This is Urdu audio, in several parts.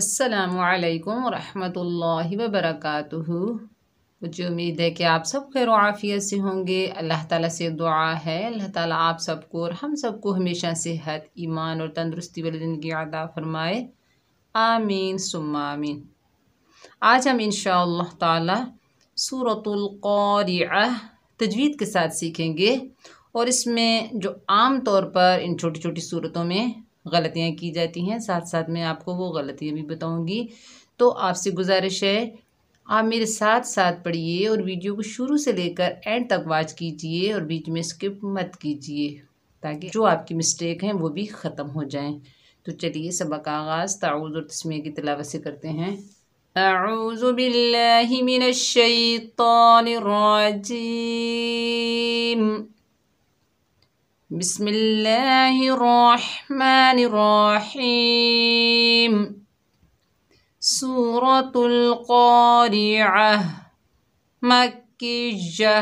السلام علیکم ورحمۃ اللہ وبرکاتہ مجھے امید ہے کہ آپ سب خیر و عافیت سے ہوں گے اللہ تعالیٰ سے دعا ہے اللہ تعالیٰ آپ سب کو اور ہم سب کو ہمیشہ صحت ایمان اور تندرستی والے زندگی عطا فرمائے آمین سم آمین آج ہم انشاءاللہ اللہ تعالیٰ صورت القارعہ تجوید کے ساتھ سیکھیں گے اور اس میں جو عام طور پر ان چھوٹی چھوٹی صورتوں میں غلطیاں کی جاتی ہیں ساتھ ساتھ میں آپ کو وہ غلطیاں بھی بتاؤں گی تو آپ سے گزارش ہے آپ میرے ساتھ ساتھ پڑھیے اور ویڈیو کو شروع سے لے کر اینڈ تک واچ کیجئے اور بیچ میں اسکپ مت کیجئے تاکہ جو آپ کی مسٹیک ہیں وہ بھی ختم ہو جائیں تو چلیے سبق آغاز تعوذ اور تسمیہ کی تلاوت سے کرتے ہیں اعوذ باللہ من الشیطان الرجیم بسم الله الرحمن الرحيم سورة القارعة مكية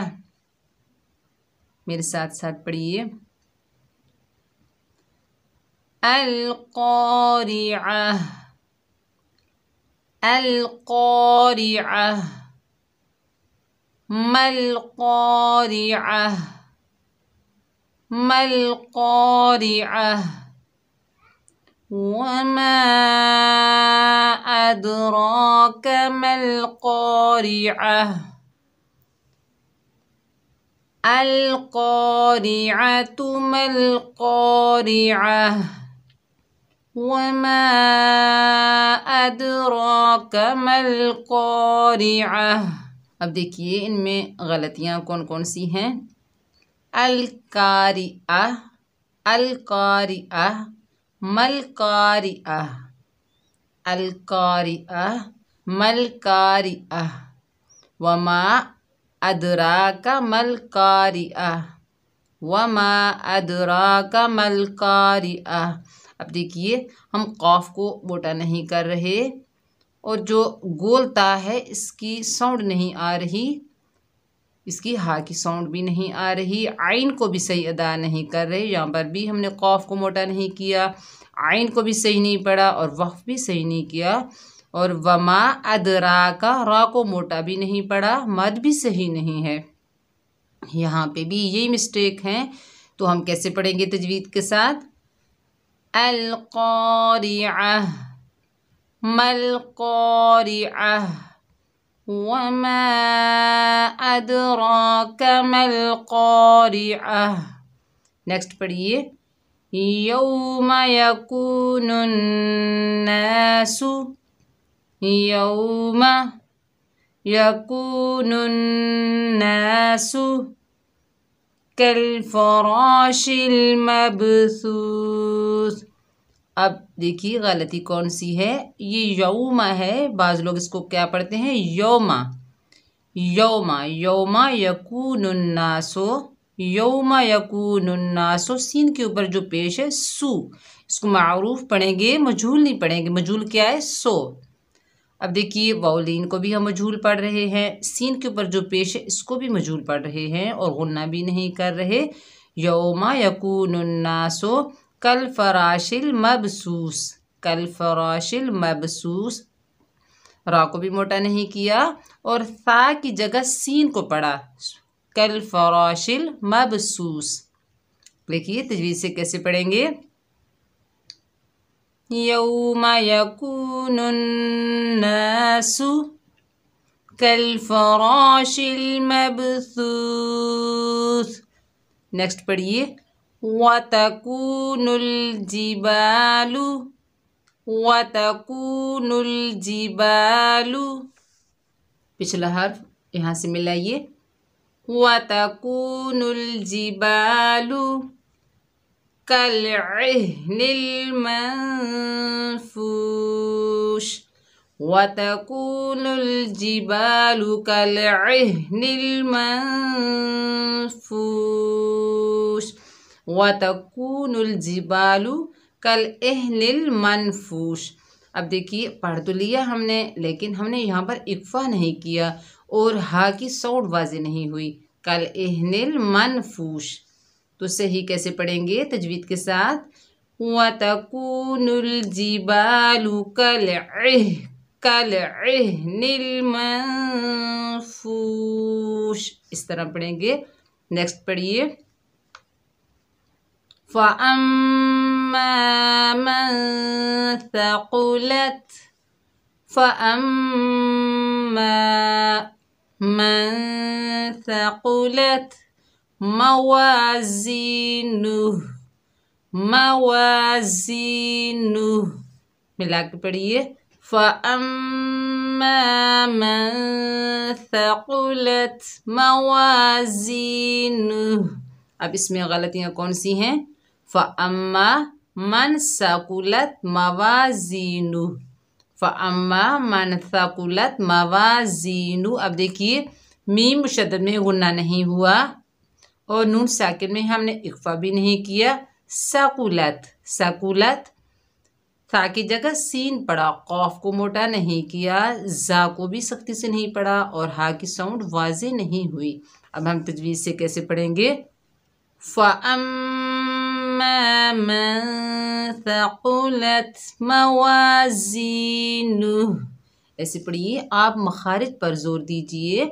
मेरे ساتھ ساتھ पढ़िए القارعة القارعة ما القارعة ما القارعة وما أدراك ما القارعة القارعة ما القارعة وما أدراك ما القارعة अब देखिए इनमें गलतियाँ कौन कौन सी हैं الکاری آکاری آ ملکاری آہ الکاری ادراک ملکاری وما ادراک مدرا ملکاری ملکاری اب دیکھیے ہم قوف کو بوٹا نہیں کر رہے اور جو گولتا ہے اس کی ساؤنڈ نہیں آ رہی اس کی ہا کی ساؤنڈ بھی نہیں آ رہی عین کو بھی صحیح ادا نہیں کر رہے یہاں پر بھی ہم نے قوف کو موٹا نہیں کیا عین کو بھی صحیح نہیں پڑا اور وقف بھی صحیح نہیں کیا اور وما ادرا کا را کو موٹا بھی نہیں پڑا مد بھی صحیح نہیں ہے یہاں پہ بھی یہی مسٹیک ہیں تو ہم کیسے پڑھیں گے تجوید کے ساتھ القارعہ ملقارعہ وما ادور کمل قوری نیکسٹ پڑھیے یوم یقون سو یوم یق نسو کیلفورا شل اب دیکھیے غلطی کون سی ہے یہ یوما ہے بعض لوگ اس کو کیا پڑھتے ہیں یوم یوم یوم یقون الناسو یوما یوم الناسو سین کے اوپر جو پیش ہے سو اس کو معروف پڑھیں گے مجھول نہیں پڑھیں گے مجھول کیا ہے سو اب دیکھیے واؤلین کو بھی ہم مجھول پڑھ رہے ہیں سین کے اوپر جو پیش ہے اس کو بھی مجھول پڑھ رہے ہیں اور غنہ بھی نہیں کر رہے یوما کل فراش المبسوس مبسوس فراش مبسوس را کو بھی موٹا نہیں کیا اور فا کی جگہ سین کو پڑھا کل فراشل مبسوس دیکھیے تجویز سے کیسے پڑھیں گے یوم یکون الناس کل فراشل مبسوس نیکسٹ پڑھیے و الجبال وتكون الجبال پچھلا حرف یہاں سے ملائیے وتكون الجبال كالعهن المنفوش وتكون الجبال كالعهن المنفوش وتكون الجبال كالعهن المنفوش کل اہل المنفوش اب دیکھیے پڑھ تو لیا ہم نے لیکن ہم نے یہاں پر اقفہ نہیں کیا اور ہا کی سوڑ واضح نہیں ہوئی کل اہل المنفوش تو صحیح کیسے پڑھیں گے تجوید کے ساتھ وَتَكُونُ الْجِبَالُ كَلْعِهْنِ الْمَنْفُوشِ اس طرح پڑھیں گے نیکسٹ پڑھیے فأما من ثقلت فأما من ثقلت موازينه موازينه ملاك بريه فأما من ثقلت موازينه اب اسمي गलतियाँ कौन सी ف من ثقلت موازین ف من ثقلت موازین اب دیکھیے میم مشدد میں غنہ نہیں ہوا اور نون ساکن میں ہم نے اقفا بھی نہیں کیا ثقلت ثقلت تھا کی جگہ سین پڑا قوف کو موٹا نہیں کیا زا کو بھی سختی سے نہیں پڑا اور ہا کی ساؤنڈ واضح نہیں ہوئی اب ہم تجویز سے کیسے پڑھیں گے فم ثقلت مواضین ایسے پڑھیے آپ مخارج پر زور دیجئے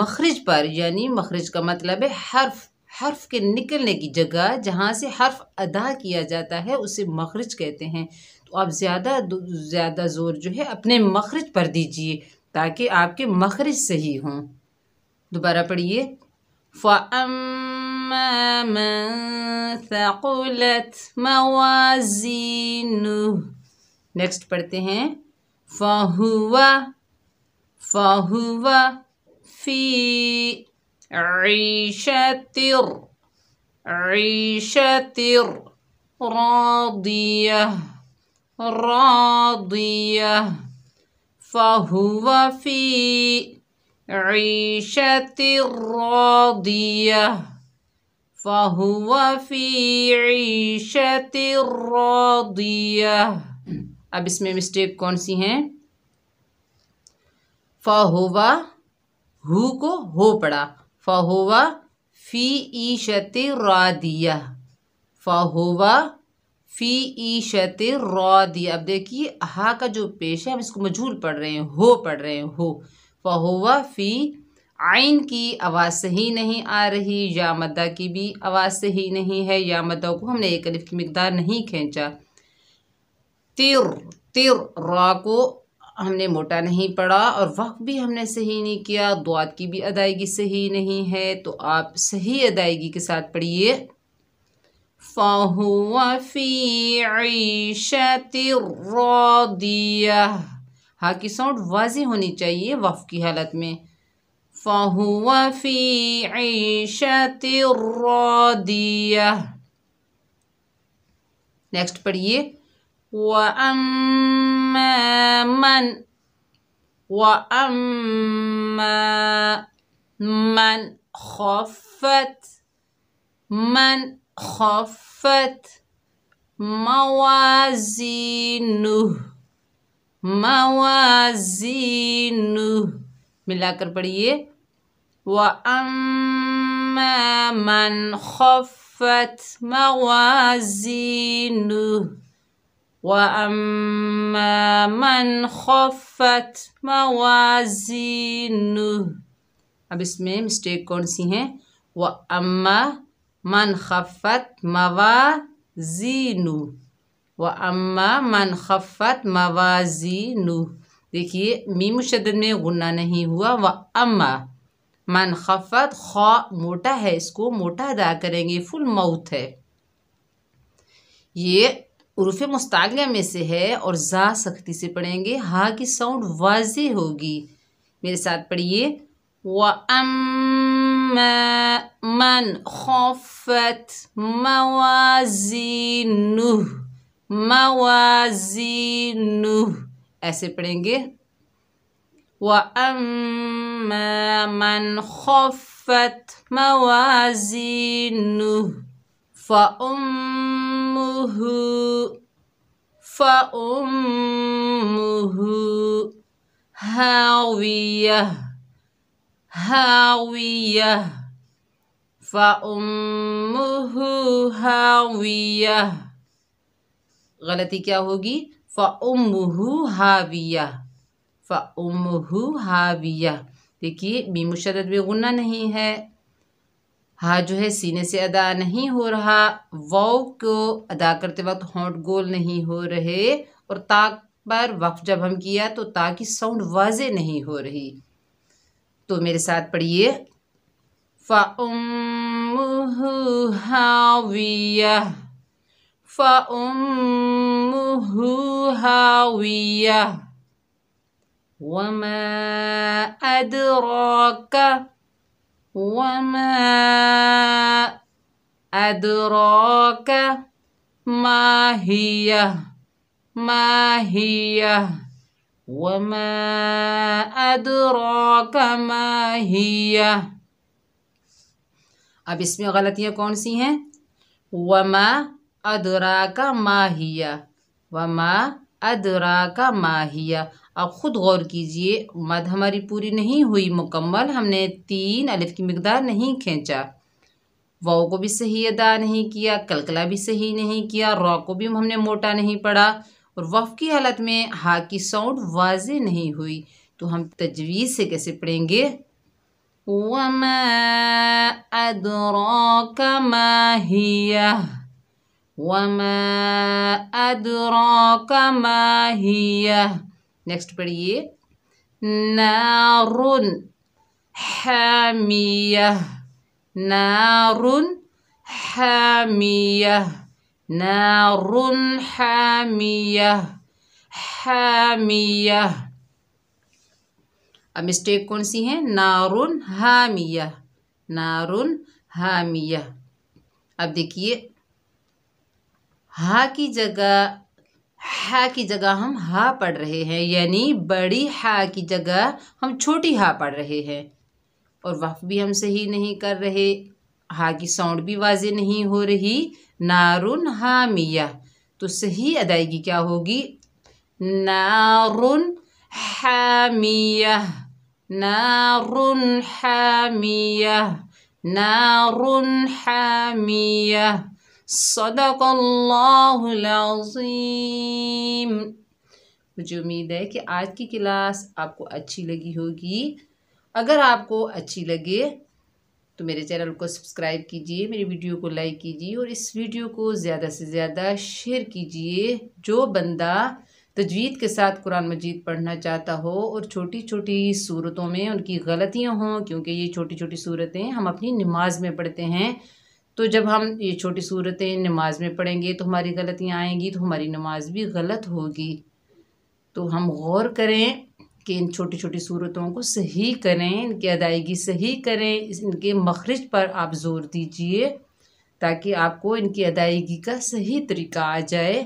مخرج پر یعنی مخرج کا مطلب ہے حرف حرف کے نکلنے کی جگہ جہاں سے حرف ادا کیا جاتا ہے اسے مخرج کہتے ہیں تو آپ زیادہ زیادہ زور جو ہے اپنے مخرج پر دیجئے تاکہ آپ کے مخرج صحیح ہوں دوبارہ پڑھیے فأما من ثقلت موازينه Next پڑھتے ہیں فهو فهو في عيشة عيشة راضية راضية فهو في عیشت راضیہ فہو فی عیشت راضیہ اب اس میں مسٹیک کون سی ہیں فہوا ہو کو ہو پڑا فہوا فی عیشت را فہو فی عیشت رو اب اب دیکھیے کا جو پیش ہے ہم اس کو مجھول پڑھ رہے ہیں ہو پڑھ رہے ہیں ہو فہوا فی عین کی آواز صحیح نہیں آ رہی یا مدہ کی بھی آواز صحیح نہیں ہے یا مدہ کو ہم نے ایک الف کی مقدار نہیں کھینچا تر تر را کو ہم نے موٹا نہیں پڑا اور وقت بھی ہم نے صحیح نہیں کیا دعات کی بھی ادائیگی صحیح نہیں ہے تو آپ صحیح ادائیگی کے ساتھ پڑھیے فَهُوَ فِي عِيشَةِ الرَّاضِيَةِ हा की साउंड واضح होनी चाहिए وف की हालत में फ़हुआ फ़ी ईशत रदिया नेक्स्ट पढ़िए وَأَمَّا مَن وَأَمَّا مَن خَفَّت من خفت موازينه موازین ملا کر پڑھیے وَأَمَّا مَنْ خَفَّتْ مَوَازِينُ وَأَمَّا مَنْ خَفَّتْ مَوَازِينُ اب اس میں مسٹیک کون سی ہیں وَأَمَّا مَنْ خَفَّتْ مَوَازِينُ و اما من خفت موازی نو دیکھیے می مشدد میں غنہ نہیں ہوا و اما من خفت خوا موٹا ہے اس کو موٹا ادا کریں گے فل موت ہے یہ عروف مستعلیہ میں سے ہے اور زا سختی سے پڑھیں گے ہا کی ساؤنڈ واضح ہوگی میرے ساتھ پڑھیے و مَنْ خوفت مَوَازِنُهُ mawazinuh ऐसे पढ़ेंगे व मन खफत मवाजिनुह फ़अम्मुह फ़अम्मुह हावियह हावियह फ़अम्मुह हावियह غلطی کیا ہوگی فاؤم ہو ہاویہ فا دیکھئے بی ہاویہ دیکھیے غنہ نہیں ہے ہا جو ہے سینے سے ادا نہیں ہو رہا واؤ کو ادا کرتے وقت ہونٹ گول نہیں ہو رہے اور تا پر وقف جب ہم کیا تو تا کی ساؤنڈ واضح نہیں ہو رہی تو میرے ساتھ پڑھیے فا ام فأمه هاوية وما أدراك وما أدراك ما هي ما هي وما أدراك ما هي اب اس میں غلطیاں کون سی ہیں وما ادراک کا ماہیہ و ماں ادورا کا ماہیہ اب خود غور کیجئے مد ہماری پوری نہیں ہوئی مکمل ہم نے تین الف کی مقدار نہیں کھینچا واؤ کو بھی صحیح ادا نہیں کیا کلکلا بھی صحیح نہیں کیا را کو بھی ہم نے موٹا نہیں پڑا اور وف کی حالت میں ہا کی ساؤنڈ واضح نہیں ہوئی تو ہم تجویز سے کیسے پڑھیں گے وما ادراک ماہیہ وما أدراك ما هي next पढ़िए نار حامية نار حامية نار حامية حامية अब मिस्टेक कौन सी है नारुन हामिया नारुन हामिया अब देखिए ہا کی جگہ ہا کی جگہ ہم ہا پڑھ رہے ہیں یعنی بڑی ہا کی جگہ ہم چھوٹی ہا پڑھ رہے ہیں اور وقف بھی ہم صحیح نہیں کر رہے ہا کی ساؤنڈ بھی واضح نہیں ہو رہی نارن حامیہ تو صحیح ادائیگی کیا ہوگی نارن حامیہ نارن حامیہ نارن حامیہ ہام میاں صدق اللہ العظیم مجھے امید ہے کہ آج کی کلاس آپ کو اچھی لگی ہوگی اگر آپ کو اچھی لگے تو میرے چینل کو سبسکرائب کیجئے میری ویڈیو کو لائک کیجئے اور اس ویڈیو کو زیادہ سے زیادہ شیئر کیجئے جو بندہ تجوید کے ساتھ قرآن مجید پڑھنا چاہتا ہو اور چھوٹی چھوٹی صورتوں میں ان کی غلطیاں ہوں کیونکہ یہ چھوٹی چھوٹی صورتیں ہم اپنی نماز میں پڑھتے ہیں تو جب ہم یہ چھوٹی صورتیں نماز میں پڑھیں گے تو ہماری غلطیاں آئیں گی تو ہماری نماز بھی غلط ہوگی تو ہم غور کریں کہ ان چھوٹی چھوٹی صورتوں کو صحیح کریں ان کی ادائیگی صحیح کریں ان کے مخرج پر آپ زور دیجئے تاکہ آپ کو ان کی ادائیگی کا صحیح طریقہ آ جائے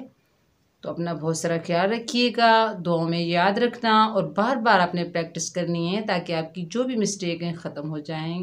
تو اپنا بہت سارا خیال رکھیے گا دعاؤں میں یاد رکھنا اور بار بار آپ نے پریکٹس کرنی ہے تاکہ آپ کی جو بھی مسٹیک ہیں ختم ہو جائیں